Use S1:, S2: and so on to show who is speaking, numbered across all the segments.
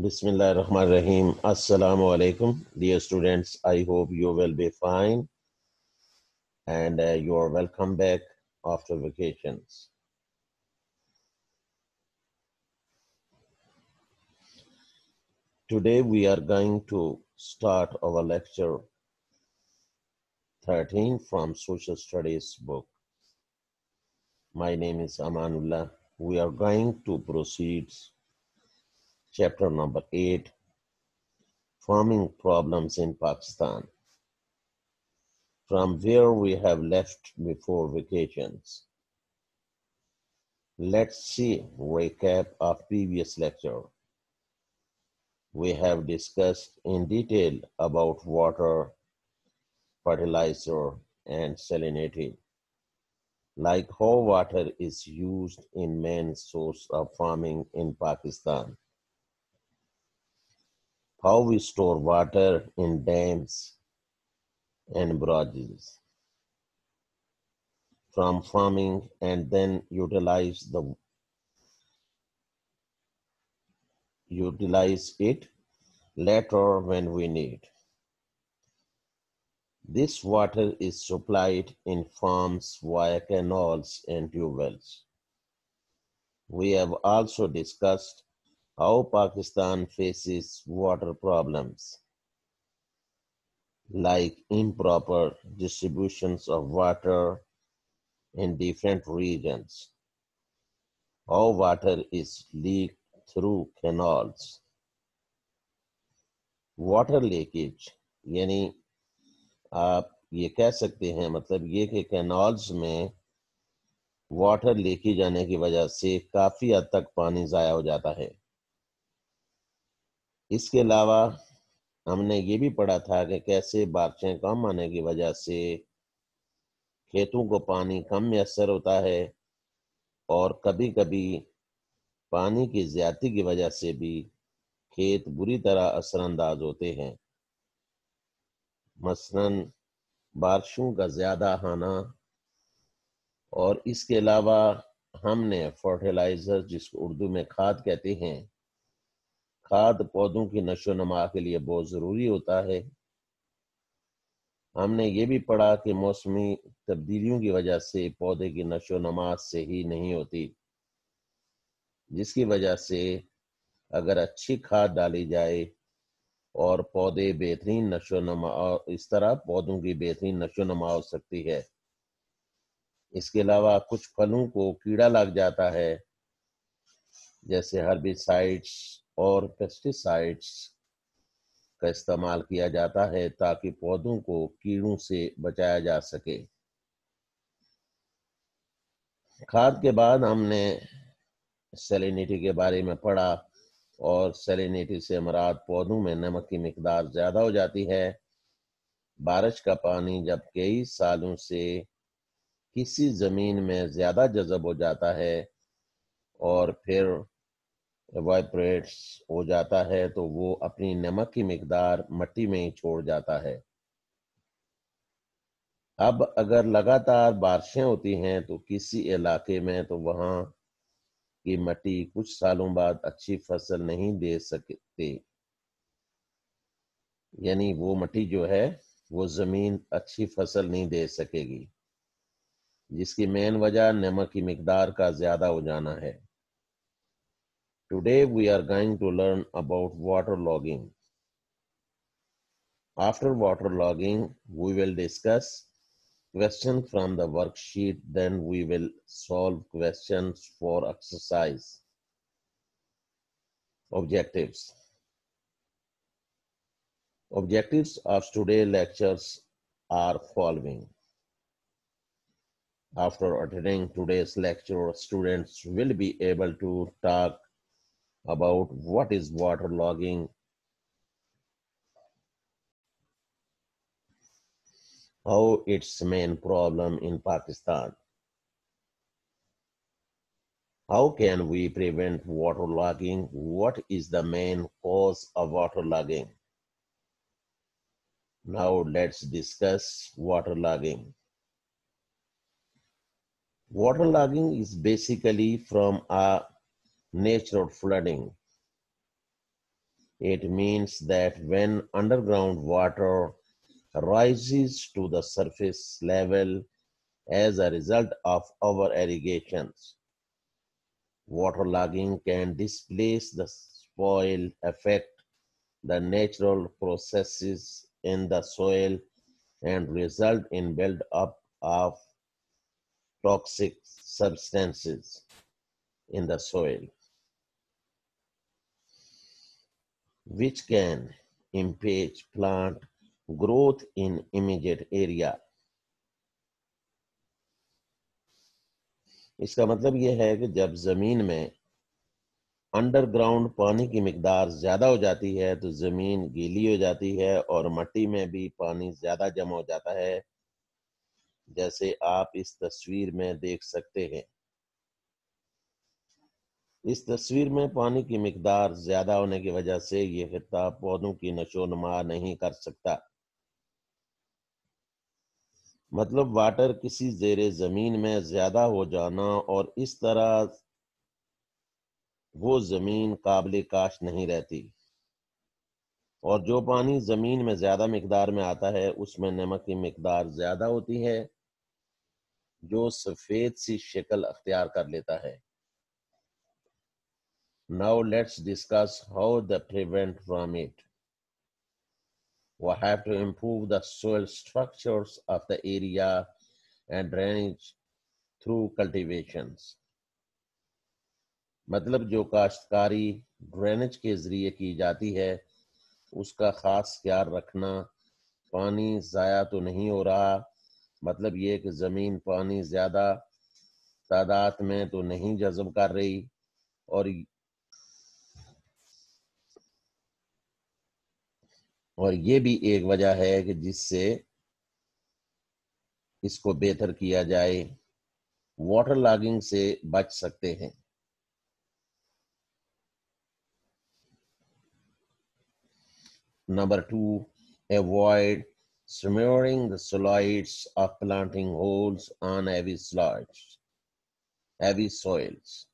S1: Bismillah ar-Rahman rahim Assalamu alaikum. Dear students, I hope you will be fine and uh, you are welcome back after vacations. Today we are going to start our lecture 13 from Social Studies book. My name is Amanullah. We are going to proceed chapter number 8 Farming Problems in Pakistan. From where we have left before vacations. Let's see recap of previous lecture. We have discussed in detail about water, fertilizer, and salinity, like how water is used in main source of farming in Pakistan how we store water in dams and barrages from farming and then utilize the utilize it later when we need. This water is supplied in farms via canals and tube wells. We have also discussed how Pakistan faces water problems like improper distributions of water in different regions, how water is leaked through canals, water leakage yani aap ye keh sakte hain matlab ye ke canals mein water लेके जाने की वजह से काफ़ी हद तक पानी ज़ाया हो जाता है इसके अलावा हमने ये भी पढ़ा था कि कैसे बारिशें कम आने की वजह से खेतों को पानी कम मैसर होता है और कभी कभी पानी की ज्यादा की वजह से भी खेत बुरी तरह असरानंदाज होते हैं मसलन बारिशों का ज़्यादा आना और इसके अलावा हमने फर्टिलाइज़र जिसको उर्दू में खाद कहते हैं खाद पौधों की नशो नमा के लिए बहुत ज़रूरी होता है हमने ये भी पढ़ा कि मौसमी तब्दीलियों की वजह से पौधे की नशो नमा सही नहीं होती जिसकी वजह से अगर अच्छी खाद डाली जाए और पौधे बेहतरीन नशो नमा इस तरह पौधों की बेहतरीन नशो नमा हो सकती है इसके अलावा कुछ फलों को कीड़ा लग जाता है जैसे हर्बिसाइड्स और पेस्टिसाइड्स का इस्तेमाल किया जाता है ताकि पौधों को कीड़ों से बचाया जा सके खाद के बाद हमने सेलिनिटी के बारे में पढ़ा और सेलिनिटी से मराद पौधों में नमक की मकदार ज़्यादा हो जाती है बारिश का पानी जब कई सालों से किसी ज़मीन में ज़्यादा जजब हो जाता है और फिर वाइब्रेट्स हो जाता है तो वो अपनी नमक की मकदार मट्टी में ही छोड़ जाता है अब अगर लगातार बारिशें होती हैं तो किसी इलाके में तो वहाँ की मट्टी कुछ सालों बाद अच्छी फसल नहीं दे सकते यानी वो मट्टी जो है वो ज़मीन अच्छी फसल नहीं दे सकेगी जिसकी मेन वजह नमक की मकदार का ज़्यादा हो जाना है Today we are going to learn about waterlogging. After waterlogging, we will discuss questions from the worksheet, then we will solve questions for exercise objectives. Objectives of today's lectures are following. After attending today's lecture, students will be able to talk about what is waterlogging. How its main problem in Pakistan. How can we prevent waterlogging? What is the main cause of waterlogging? Now let's discuss waterlogging. Waterlogging is basically from a natural flooding. It means that when underground water rises to the surface level as a result of over irrigations, waterlogging can displace the soil, affect the natural processes in the soil, and result in buildup of toxic substances in the soil. which can impede plant growth in immediate area. इसका मतलब यह है कि जब जमीन में underground पानी की मकदार ज़्यादा हो जाती है तो ज़मीन गीली हो जाती है और मट्टी में भी पानी ज़्यादा जमा हो जाता है जैसे आप इस तस्वीर में देख सकते हैं इस तस्वीर में पानी की मकदार ज्यादा होने की वजह से ये खिता पौधों की नशो नमा नहीं कर सकता मतलब वाटर किसी जेर जमीन में ज्यादा हो जाना और इस तरह वो जमीन काबिल काश नहीं रहती और जो पानी ज़मीन में ज़्यादा मकदार में आता है उसमें नमक की मकदार ज़्यादा होती है जो सफ़ेद सी शक्ल अख्तियार कर लेता है Now let's discuss how to prevent from it. We have to improve the soil structures of the area and drainage through cultivations. मतलब जो काश्तकारी ड्रेनेज के जरिए की जाती है उसका खास ख्याल रखना पानी ज़ाया तो नहीं हो रहा मतलब ये कि ज़मीन पानी ज़्यादा तादाद में तो नहीं जज्ब कर रही और और ये भी एक वजह है कि जिससे इसको बेहतर किया जाए वाटर लॉगिंग से बच सकते हैं number two avoid smearing the slides of planting holes on heavy slide heavy soils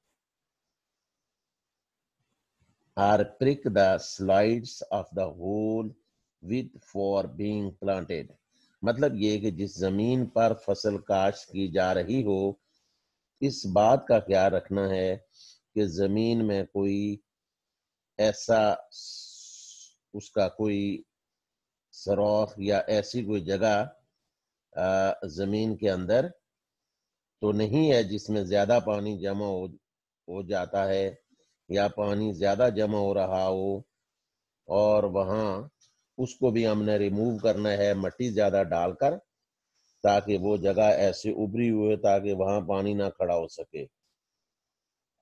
S1: are prick the slides of the holes with for being planted मतलब ये कि जिस जमीन पर फसल काश्त की जा रही हो इस बात का ख्याल रखना है कि जमीन में कोई ऐसा उसका कोई सरोख या ऐसी कोई जगह जमीन के अंदर तो नहीं है जिसमें ज्यादा पानी जमा हो हो जाता है या पानी ज्यादा जमा हो रहा हो और वहाँ उसको भी हमने रिमूव करना है मट्टी ज्यादा डालकर ताकि वो जगह ऐसे उभरी हुए ताकि वहां पानी ना खड़ा हो सके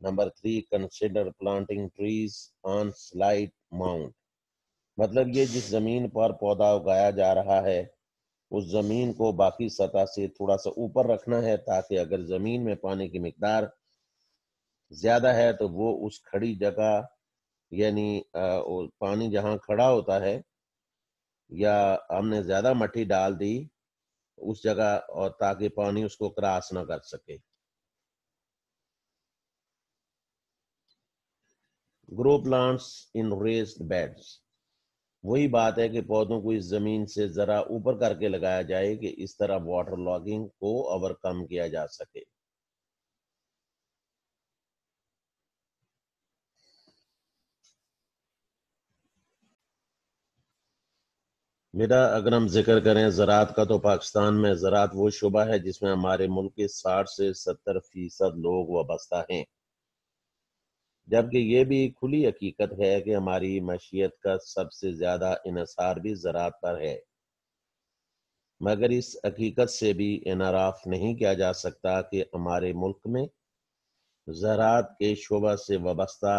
S1: number three consider planting trees on slight mount मतलब ये जिस जमीन पर पौधा उगाया जा रहा है उस जमीन को बाकी सतह से थोड़ा सा ऊपर रखना है ताकि अगर जमीन में पानी की मकदार ज्यादा है तो वो उस खड़ी जगह यानी पानी जहाँ खड़ा होता है या हमने ज्यादा मट्टी डाल दी उस जगह और ताकि पानी उसको क्रॉस ना कर सके grow plants in raised beds वही बात है कि पौधों को इस जमीन से जरा ऊपर करके लगाया जाए कि इस तरह वाटर लॉगिंग को ओवरकम किया जा सके मेरा अगर हम जिक्र करें ज़रात का तो पाकिस्तान में ज़रात वो शुबा है जिसमें हमारे मुल्क के साठ से सत्तर फीसद लोग वाबस्ता हैं जबकि ये भी खुली हकीकत है कि हमारी मशीत का सबसे ज़्यादा इसार भी ज़रात पर है मगर इस हकीकत से भी इनाराफ नहीं किया जा सकता कि हमारे मुल्क में ज़रात के शुबा से वाबस्ता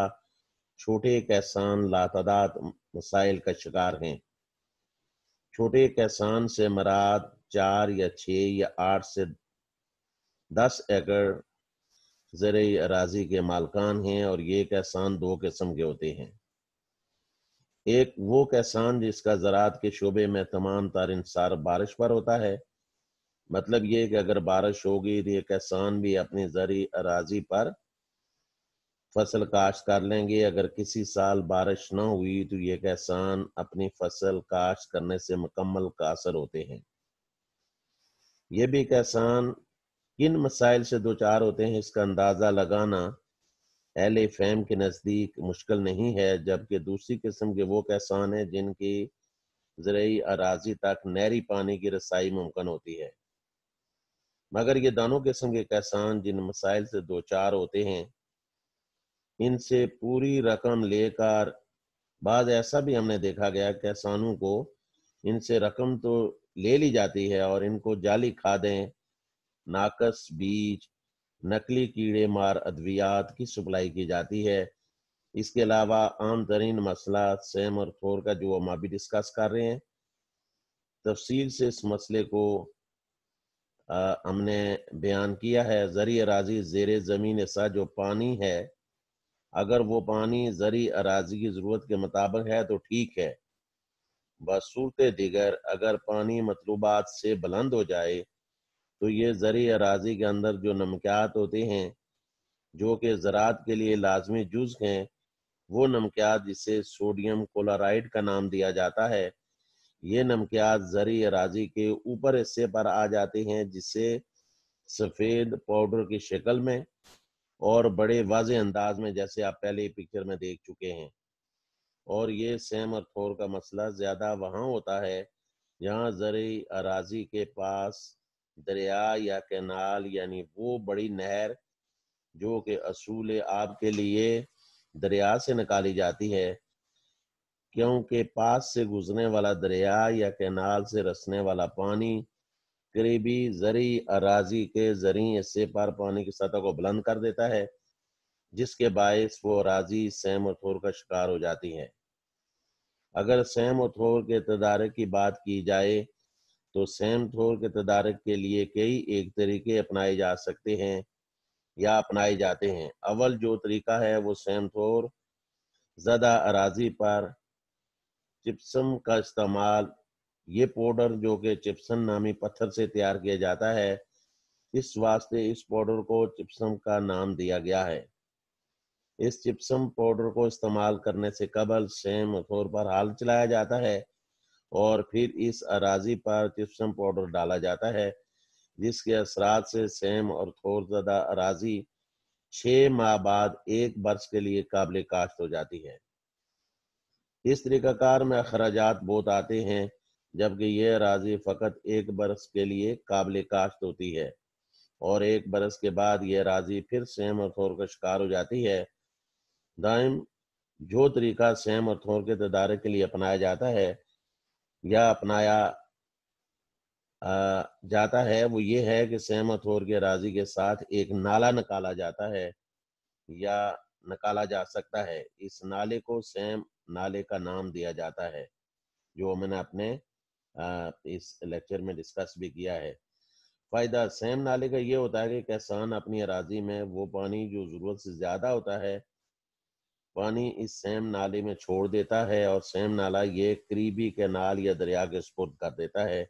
S1: छोटे कैसान लातदाद मसाइल का शिकार हैं छोटे किसान से मराद चार या छ या आठ से दस एकड़ ज़र अराजी के मालकान हैं और ये किसान दो किस्म के होते हैं एक वो किसान जिसका ज़रात के शोबे में तमाम तार इंसार बारिश पर होता है मतलब ये कि अगर बारिश होगी तो ये किसान भी अपनी जरिए अराजी पर फसल काश्त कर लेंगे अगर किसी साल बारिश ना हुई तो ये किसान अपनी फसल काश्त करने से मुकम्मल कासर होते हैं ये भी किसान किन मसाइल से दो चार होते हैं इसका अंदाज़ा लगाना एल फैम के नज़दीक मुश्किल नहीं है जबकि दूसरी किस्म के वो किसान हैं जिनकी जरिए अराजी तक नहरी पानी की रसाई मुमकिन होती है मगर ये दोनों किस्म के किसान जिन मसाइल से दो चार होते हैं इनसे पूरी रकम लेकर बाद ऐसा भी हमने देखा गया किसानों को इनसे रकम तो ले ली जाती है और इनको जाली खादें नाकस बीज नकली कीड़े मार अद्वियात की सप्लाई की जाती है इसके अलावा आम तरीन मसला सेम और थोर का जो हम अभी डिस्कस कर रहे हैं तफसील से इस मसले को आ, हमने बयान किया है जरिए राजी जेर ज़मीन ऐसा जो पानी है अगर वो पानी जरी अराजी की जरूरत के मुताबिक है तो ठीक है बसूरत दिगर अगर पानी मतलूबात से बुलंद हो जाए तो ये जरी अराजी के अंदर जो नमकियात होते हैं जो कि ज़रात के लिए लाजमी जुज हैं वो नमकियात जिसे सोडियम क्लोराइड का नाम दिया जाता है ये नमकियात जरी अराजी के ऊपर हिस्से पर आ जाते हैं जिससे सफ़ेद पाउडर की शक्ल में और बड़े वाज अंदाज में जैसे आप पहले पिक्चर में देख चुके हैं और ये सेम और थोर का मसला ज्यादा वहां होता है जहाँ जरिए अराजी के पास दरिया या कैनाल यानी वो बड़ी नहर जो कि असूल आब के लिए दरिया से निकाली जाती है क्योंकि पास से गुजरने वाला दरिया या कैनाल से रसने वाला पानी करीबी जरी अराजी के जरिए से पार पानी की सतह को बुलंद कर देता है जिसके बायस वो अराजी सैम और थोर का शिकार हो जाती है अगर सैम और थोर के तदारक की बात की जाए तो सैम थोर के तदारक के लिए कई एक तरीके अपनाए जा सकते हैं या अपनाए जाते हैं अव्वल जो तरीका है वो सैम थोर ज़दा अराजी पर जिप्सम का इस्तेमाल ये पाउडर जो कि चिप्सन नामी पत्थर से तैयार किया जाता है इस वास्ते इस पाउडर को चिप्सम का नाम दिया गया है इस चिप्सम पाउडर को इस्तेमाल करने से कबल सेम तौर पर हाल चलाया जाता है और फिर इस अराजी पर चिप्सम पाउडर डाला जाता है जिसके असरात से सेम और ज्यादा अराजी छ माह बाद एक वर्ष के लिए काबिल काश्त हो जाती है इस तरीकाकार में अखराज बहुत आते हैं जबकि यह राजी फ़कत एक बरस के लिए काबिल काश्त होती है और एक बरस के बाद यह राजी फिर सेम और थोर का शिकार हो जाती है दाइम जो तरीका सेम और थोर के तदारे के लिए अपनाया जाता है या अपनाया जाता है वो ये है कि सेम और थोर के राजी के साथ एक नाला निकाला जाता है या निकाला जा सकता है इस नाले को सेम नाले का नाम दिया जाता है जो मैंने अपने इस लेक्चर में डिस्कस भी किया है फ़ायदा सेम नाले का ये होता है कि किसान अपनी अराजी में वो पानी जो ज़रूरत से ज़्यादा होता है पानी इस सेम नाले में छोड़ देता है और सेम नाला ये करीबी कैनाल या दरिया के स्पुर्द कर देता है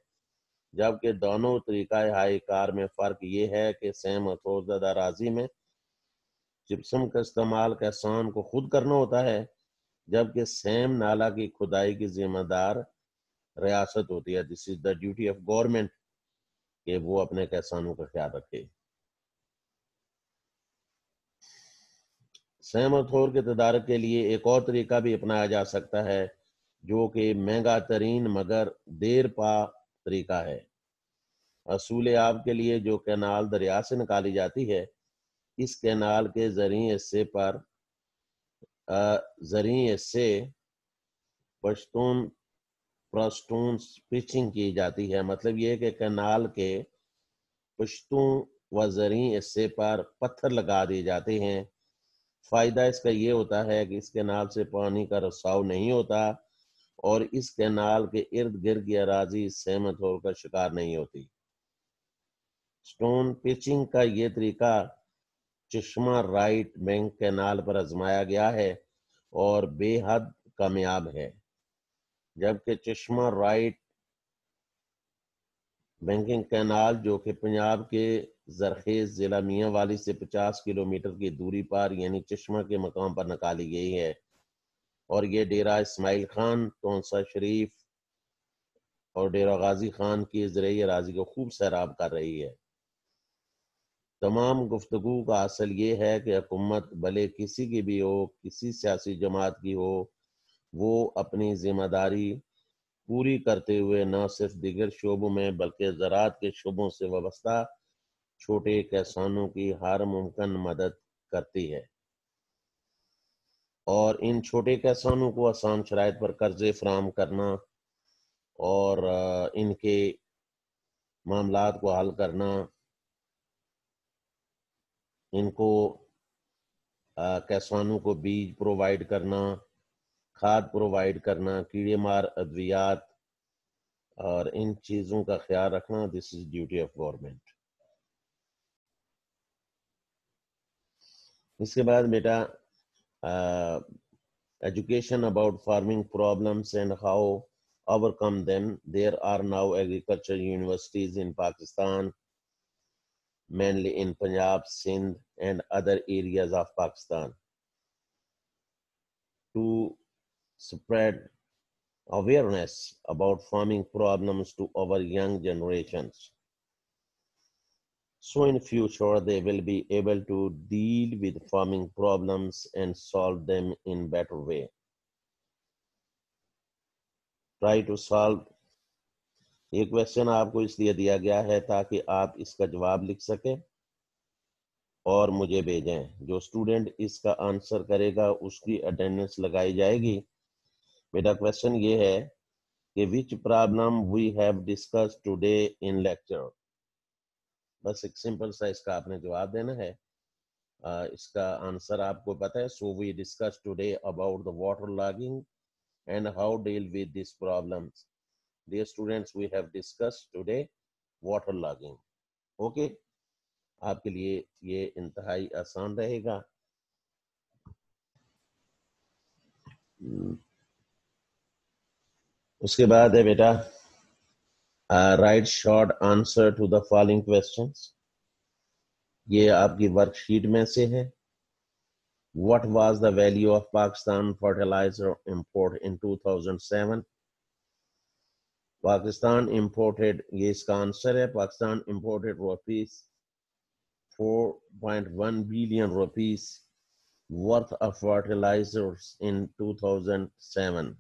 S1: जबकि दोनों तरीका कार में फ़र्क ये है कि सेम अथोरदा राजी में जिप्सम का इस्तेमाल किसान को खुद करना होता है जबकि सेम नाला की खुदाई की जिम्मेदार रियासत होती है this is the duty of government कि वो अपने किसानों का ख्याल रखे सहमत और के तदारक के लिए एक और तरीका भी अपनाया जा सकता है जो कि महंगा तरीन मगर देर पा तरीका है असूल आब के लिए जो कैनाल दरिया से निकाली जाती है इस कैनाल के जरिए हिस्से पर जरिए हिस्से पश्तून प्रस्टून पिचिंग की जाती है मतलब ये कि कनाल के पुश्तों व जरी हिस्से पर पत्थर लगा दिए जाते हैं फ़ायदा इसका ये होता है कि इस कैनाल से पानी का रसाव नहीं होता और इस कैनाल के इर्द गिर्द की अराजी सहमत होकर शिकार नहीं होती स्टोन पिचिंग का ये तरीका चश्मा राइट बैंक कैनाल पर आजमाया गया है और बेहद कामयाब है जबकि चश्मा राइट बैंकिंग कैनाल जो कि पंजाब के जरखेज ज़िला मियाँ वाली से 50 किलोमीटर की दूरी पर यानी चश्मा के मकाम पर निकाली गई है और ये डेरा इसमाइल खान टोंसा शरीफ और डेरा गाजी खान की ज़रिए राजी को खूब सैराब कर रही है तमाम गुफ्तु का असल ये है कि हुकूमत भले किसी की भी हो किसी सियासी जमात की हो वो अपनी जिम्मेदारी पूरी करते हुए न सिर्फ दिगर शोबों में बल्कि ज़रात के शोबों से वाबस्ता छोटे किसानों की हर मुमकिन मदद करती है और इन छोटे किसानों को आसान शराइ पर कर्ज़े फ्राहम करना और इनके मामला को हल करना इनको किसानों को बीज प्रोवाइड करना खाद प्रोवाइड करना कीड़े मार अद्वियात और इन चीजों का ख्याल रखना this is duty of government इसके बाद बेटा education about farming problems and how overcome them there are now agriculture universities in Pakistan mainly in Punjab Sindh and other areas of pakistan to spread awareness about farming problems to our young generations. So in future, they will be able to deal with farming problems and solve them in better way. Try to solve ये question आपको इसलिए दिया गया है ताकि आप इसका जवाब लिख सकें और मुझे भेजें जो स्टूडेंट इसका आंसर करेगा उसकी अटेंडेंस लगाई जाएगी बेटा क्वेश्चन ये है कि which problem we have discuss today in lecture बस एक सिंपल सा इसका आपने जवाब देना है आ, इसका आंसर आपको पता है so we discuss today about the water logging and how deal with this problem dear students we have discuss today water logging okay आपके लिए ये इंतहाई आसान रहेगा उसके बाद है बेटा write short answer to the following question ये आपकी वर्कशीट में से है what was the value of Pakistan fertiliser import in 2007 Pakistan imported ये इसका आंसर है Pakistan imported four point one billion rupees worth of fertilisers in two thousand seven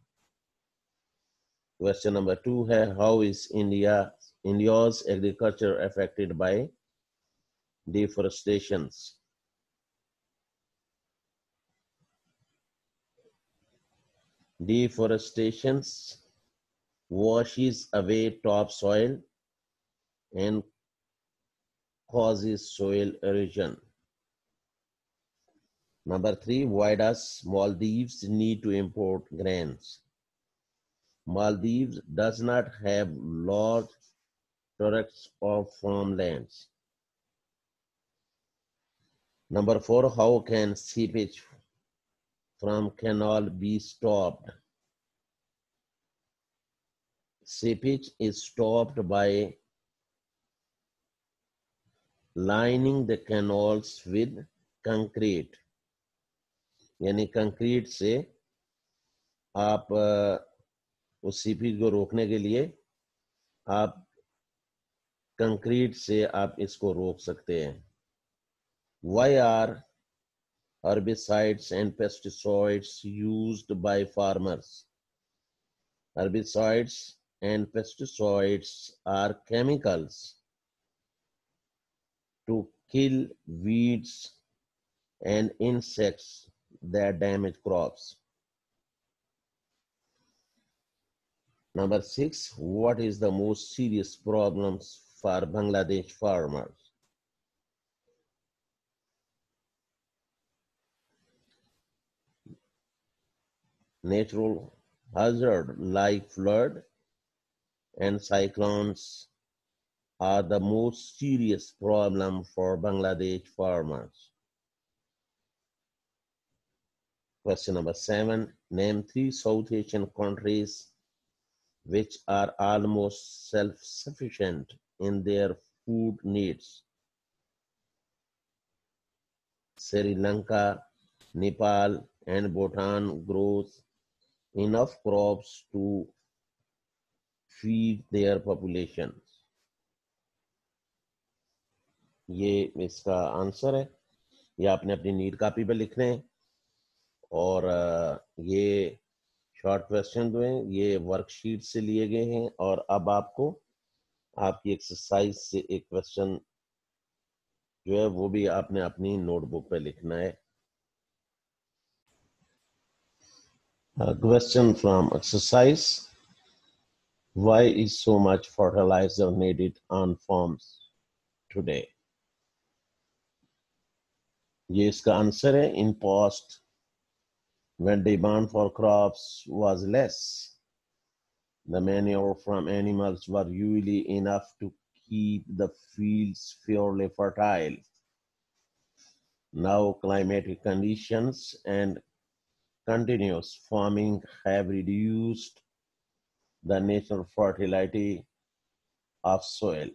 S1: Question number two, how is India, India's agriculture affected by deforestation? Deforestation washes away topsoil and causes soil erosion. Number three, why does Maldives need to import grains? Maldives does not have large tracts of farmlands. Number four, how can seepage from canal be stopped? Seepage is stopped by lining the canals with concrete. यानी concrete से आप उस CP को रोकने के लिए आप concrete से आप इसको रोक सकते हैं why are herbicides and pesticides used by farmers herbicides and pesticides are chemicals to kill weeds and insects that damage crops Number six, what is the most serious problems for Bangladesh farmers? Natural hazard like flood and cyclones are the most serious problem for Bangladesh farmers. Question number seven, name three South Asian countries which are almost self-sufficient in their food needs. Sri Lanka, Nepal, and Bhutan grows enough crops to feed their populations. ye iska answer hai ye aapne apni need copy pe likhne हैं और ये short question दो ये worksheet से लिए गए हैं और अब आपको आपकी एक्सरसाइज से एक क्वेश्चन जो है वो भी आपने अपनी नोटबुक पे लिखना है question from exercise why is so much fertilizer needed on farms today ये इसका आंसर है in past when demand for crops was less. The manure from animals were usually enough to keep the fields fairly fertile. Now climatic conditions and continuous farming have reduced the natural fertility of soil.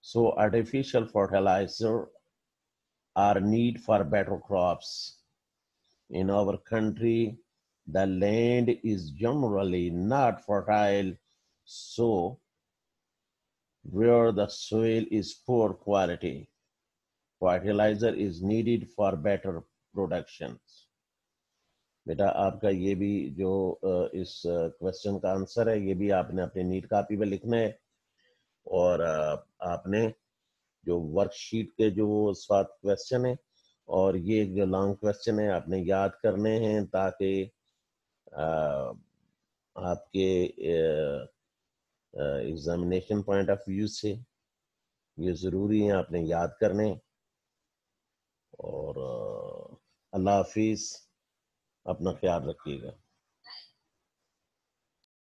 S1: So artificial fertilizer are need for better crops In our country, the land is generally not fertile, so where the soil is poor quality, fertilizer is needed for better productions. beta aapka ye bhi jo uh, is uh, question ka answer hai ye bhi aapne apne neat copy pe likhna hai aur uh, aapne जो worksheet के जो सात question है और ये एक जो long question है आपने याद करने हैं ताकि आपके एग्जामिनेशन पॉइंट ऑफ व्यू से ये ज़रूरी है आपने याद करने और अल्लाह हाफिज़ अपना ख्याल रखिएगा